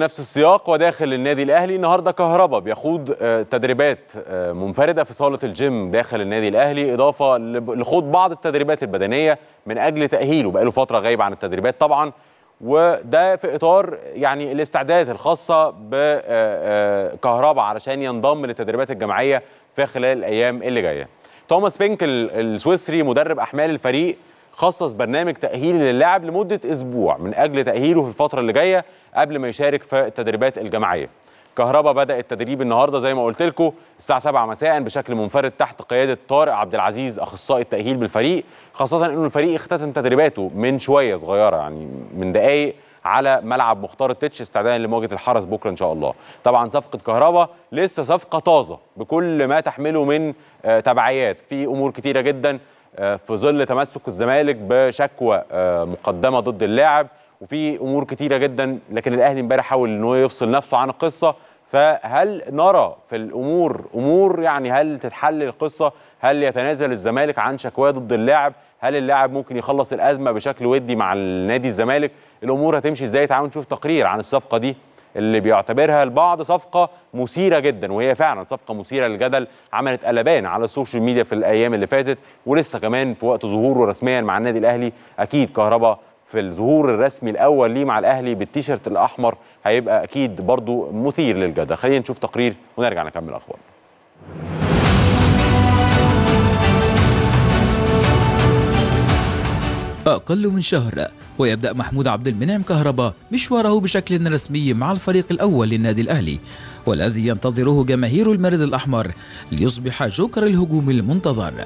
نفس السياق وداخل النادي الاهلي النهارده كهربا بيخوض آه، تدريبات آه، منفرده في صاله الجيم داخل النادي الاهلي اضافه لخوض بعض التدريبات البدنيه من اجل تاهيله بقاله فتره غايب عن التدريبات طبعا وده في اطار يعني الاستعداد الخاصه بكهربا آه، علشان ينضم للتدريبات الجماعيه في خلال الايام اللي جايه توماس بينك السويسري مدرب احمال الفريق خصص برنامج تأهيلي للاعب لمدة أسبوع من أجل تأهيله في الفترة اللي جاية قبل ما يشارك في التدريبات الجماعية كهربا بدأ التدريب النهاردة زي ما قلت لكم الساعة 7 مساء بشكل منفرد تحت قيادة طارق عبد العزيز أخصائي التأهيل بالفريق خاصة أنه الفريق اختتم تدريباته من شوية صغيرة يعني من دقايق على ملعب مختار التتش استعدادا لمواجهه الحرس بكره ان شاء الله طبعا صفقه كهربا لسه صفقه طازه بكل ما تحمله من آه، تبعيات في امور كتيره جدا في ظل تمسك الزمالك بشكوى آه، مقدمه ضد اللاعب وفي امور كتيره جدا لكن الاهلي امبارح حاول ان هو يفصل نفسه عن القصه فهل نرى في الامور امور يعني هل تتحل القصه هل يتنازل الزمالك عن شكواه ضد اللاعب هل اللاعب ممكن يخلص الازمه بشكل ودي مع النادي الزمالك الامور هتمشي ازاي تعالوا نشوف تقرير عن الصفقه دي اللي بيعتبرها البعض صفقه مثيره جدا وهي فعلا صفقه مثيره للجدل عملت قلبان على السوشيال ميديا في الايام اللي فاتت ولسه كمان في وقت ظهوره رسميا مع النادي الاهلي اكيد كهربا في الظهور الرسمي الاول ليه مع الاهلي بالتيشيرت الاحمر هيبقى اكيد برضو مثير للجدل خلينا نشوف تقرير ونرجع نكمل اخبارنا أقل من شهر ويبدأ محمود عبد المنعم كهربا مشواره بشكل رسمي مع الفريق الأول للنادي الأهلي والذي ينتظره جماهير المارد الأحمر ليصبح جوكر الهجوم المنتظر